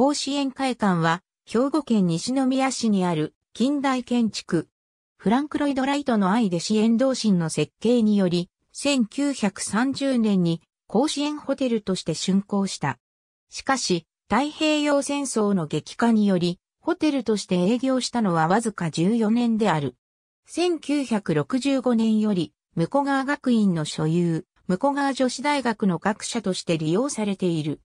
甲子園会館は、兵庫県西宮市にある近代建築。フランク・ロイド・ライトの愛で支援同心の設計により、1930年に甲子園ホテルとして竣工した。しかし、太平洋戦争の激化により、ホテルとして営業したのはわずか14年である。1965年より、向川学院の所有、向川女子大学の学者として利用されている。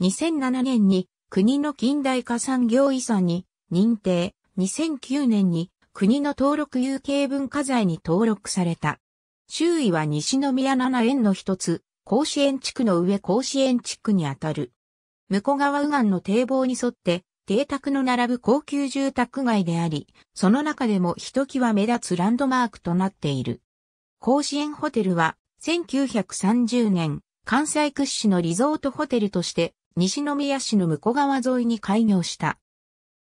2007年に国の近代化産業遺産に認定、2009年に国の登録有形文化財に登録された。周囲は西宮七園の一つ、甲子園地区の上甲子園地区にあたる。向こう側右岸の堤防に沿って、邸宅の並ぶ高級住宅街であり、その中でもひときわ目立つランドマークとなっている。甲子園ホテルは1930年、関西屈指のリゾートホテルとして西宮市の向こ川沿いに開業した。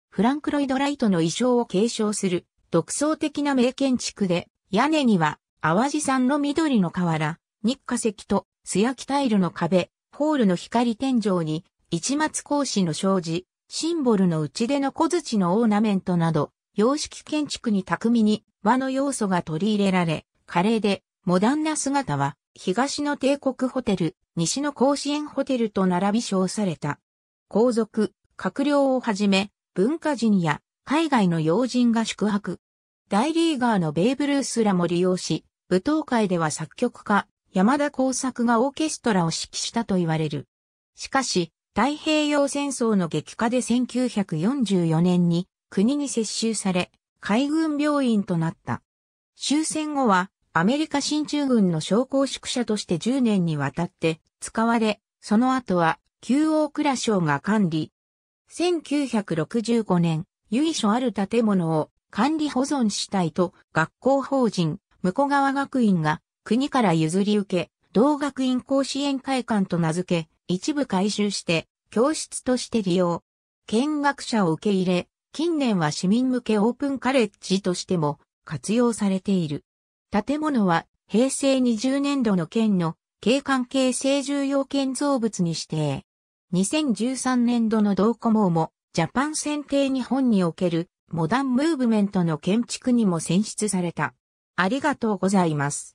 フランク・ロイド・ライトの意匠を継承する独創的な名建築で、屋根には淡路産の緑の瓦、日化石と素焼きタイルの壁、ホールの光天井に、市松講師の障子、シンボルの内出の小槌のオーナメントなど、様式建築に巧みに和の要素が取り入れられ、華麗でモダンな姿は東の帝国ホテル、西の甲子園ホテルと並び称された。皇族、閣僚をはじめ、文化人や海外の要人が宿泊。大リーガーのベイブ・ルースらも利用し、舞踏会では作曲家、山田耕作がオーケストラを指揮したと言われる。しかし、太平洋戦争の激化で1944年に国に接収され、海軍病院となった。終戦後はアメリカ新駐軍の将校宿舎として10年にわたって使われ、その後は旧大倉省が管理。1965年、由緒ある建物を管理保存したいと学校法人、向川学院が国から譲り受け、同学院甲子園会館と名付け、一部改修して教室として利用。見学者を受け入れ、近年は市民向けオープンカレッジとしても活用されている。建物は平成20年度の県の景観形成重要建造物に指定。2013年度の同古網もジャパン選定日本におけるモダンムーブメントの建築にも選出された。ありがとうございます。